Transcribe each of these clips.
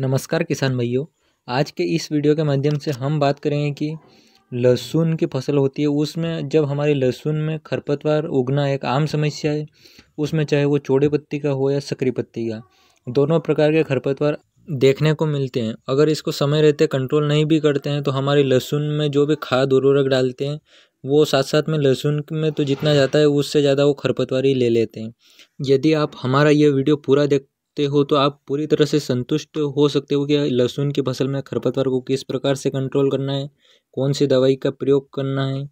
नमस्कार किसान भाइयों आज के इस वीडियो के माध्यम से हम बात करेंगे कि लहसुन की फसल होती है उसमें जब हमारे लहसुन में खरपतवार उगना एक आम समस्या है उसमें चाहे वो चौड़े पत्ती का हो या सकरी पत्ती का दोनों प्रकार के खरपतवार देखने को मिलते हैं अगर इसको समय रहते कंट्रोल नहीं भी करते हैं तो हमारे लहसुन में जो भी खाद उर्वरक डालते हैं वो साथ साथ में लहसुन में तो जितना जाता है उससे ज़्यादा वो खरपतवार ही ले लेते हैं यदि आप हमारा ये वीडियो पूरा देख सकते हो तो आप पूरी तरह से संतुष्ट हो सकते हो कि लहसुन की फसल में खरपतवार को किस प्रकार से कंट्रोल करना है कौन सी दवाई का प्रयोग करना है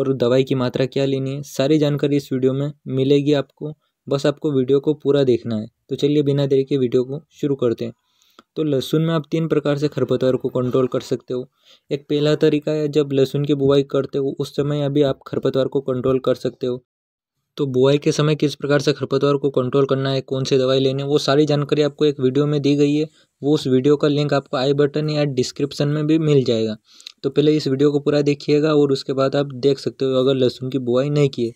और दवाई की मात्रा क्या लेनी है सारी जानकारी इस वीडियो में मिलेगी आपको बस आपको वीडियो को पूरा देखना है तो चलिए बिना देरी के वीडियो को शुरू करते हैं तो लहसुन में आप तीन प्रकार से खरपतवार को कंट्रोल कर सकते हो एक पहला तरीका है जब लहसुन की बुआई करते हो उस समय अभी आप खरपतवार को कंट्रोल कर सकते हो तो बुआई के समय किस प्रकार से खरपतवार को कंट्रोल करना है कौन से दवाई लेनी है वो सारी जानकारी आपको एक वीडियो में दी गई है वो उस वीडियो का लिंक आपको आई बटन या डिस्क्रिप्शन में भी मिल जाएगा तो पहले इस वीडियो को पूरा देखिएगा और उसके बाद आप देख सकते हो अगर लहसुन की बुआई नहीं की है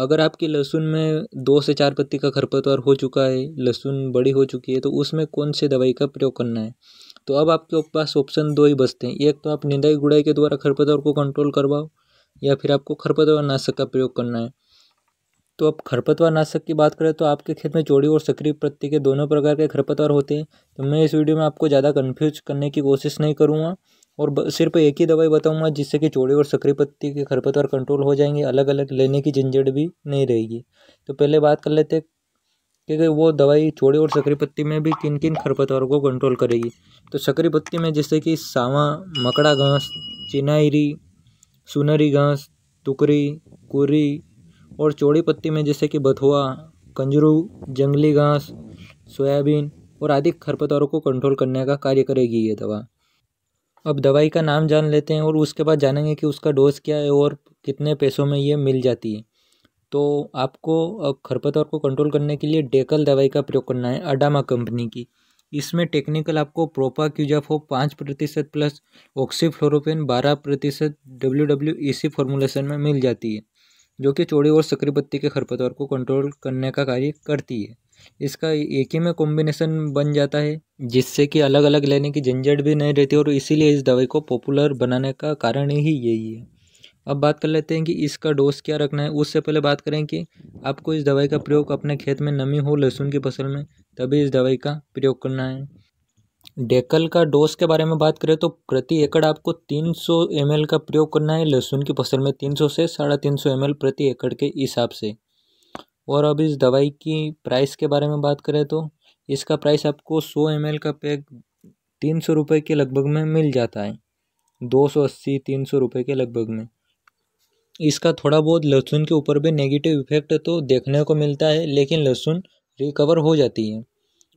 अगर आपकी लहसुन में दो से चार पत्ती का खरपतवार हो चुका है लहसुन बड़ी हो चुकी है तो उसमें कौन से दवाई का प्रयोग करना है तो अब आपके पास ऑप्शन दो ही बचते हैं एक तो आप निंदाई गुड़ाई के द्वारा खरपतवार को कंट्रोल करवाओ या फिर आपको खरपतवार नाशक का प्रयोग करना है तो अब खरपतवार नाशक की बात करें तो आपके खेत में चौड़ी और सक्रिय पत्ती के दोनों प्रकार के खरपतवार होते हैं तो मैं इस वीडियो में आपको ज़्यादा कन्फ्यूज करने की कोशिश नहीं करूँगा और सिर्फ एक ही दवाई बताऊँगा जिससे कि चौड़ी और सक्रिय पत्ती के खरपतवार कंट्रोल हो जाएंगे अलग अलग लेने की झंझट भी नहीं रहेगी तो पहले बात कर लेते हैं क्योंकि वो दवाई चोड़ी और सकरी पत्ती में भी किन किन खरपतवारों को कंट्रोल करेगी तो सकरी पत्ती में जैसे कि सावा मकड़ा घास चिनाइरी सुनहरी घास टुकरी कुरी और चौड़ी पत्ती में जैसे कि बथुआ कंजरू जंगली घास सोयाबीन और आदि खरपतवारों को कंट्रोल करने का कार्य करेगी ये दवा अब दवाई का नाम जान लेते हैं और उसके बाद जानेंगे कि उसका डोज क्या है और कितने पैसों में ये मिल जाती है तो आपको अब खरपतवार को कंट्रोल करने के लिए डेकल दवाई का प्रयोग करना है अडामा कंपनी की इसमें टेक्निकल आपको प्रोपा क्यूजाफो पाँच प्रतिशत प्लस ऑक्सीफ्लोरोपिन बारह प्रतिशत W W E C formulation में मिल जाती है जो कि चौड़ी और सक्रिय पत्ती के खरपतवार को कंट्रोल करने का कार्य करती है इसका एक ही में कॉम्बिनेशन बन जाता है जिससे कि अलग अलग लेने की झंझट भी नहीं रहती और इसीलिए इस दवाई को पॉपुलर बनाने का कारण ही यही है अब बात कर लेते हैं कि इसका डोज क्या रखना है उससे पहले बात करें कि आपको इस दवाई का प्रयोग अपने खेत में नमी हो लहसुन की फसल में तभी इस दवाई का प्रयोग करना है डेकल का डोज के बारे में बात करें तो प्रति एकड़ आपको 300 सौ का प्रयोग करना है लहसुन की फसल में 300 से साढ़े तीन सौ प्रति एकड़ के हिसाब से और अब इस दवाई की प्राइस के बारे में बात करें तो इसका प्राइस आपको 100 एम का पैक तीन सौ रुपये के लगभग में मिल जाता है दो सौ अस्सी तीन सौ रुपये के लगभग में इसका थोड़ा बहुत लहसुन के ऊपर भी नेगेटिव इफेक्ट तो देखने को मिलता है लेकिन लहसुन रिकवर हो जाती है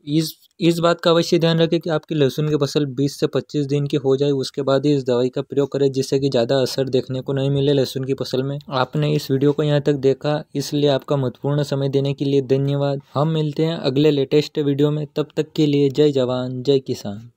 इस इस बात का अवश्य ध्यान रखें कि आपकी लहसुन की फसल 20 से 25 दिन की हो जाए उसके बाद ही इस दवाई का प्रयोग करें जिससे कि ज़्यादा असर देखने को नहीं मिले लहसुन की फसल में आपने इस वीडियो को यहाँ तक देखा इसलिए आपका महत्वपूर्ण समय देने के लिए धन्यवाद हम मिलते हैं अगले लेटेस्ट वीडियो में तब तक के लिए जय जवान जय किसान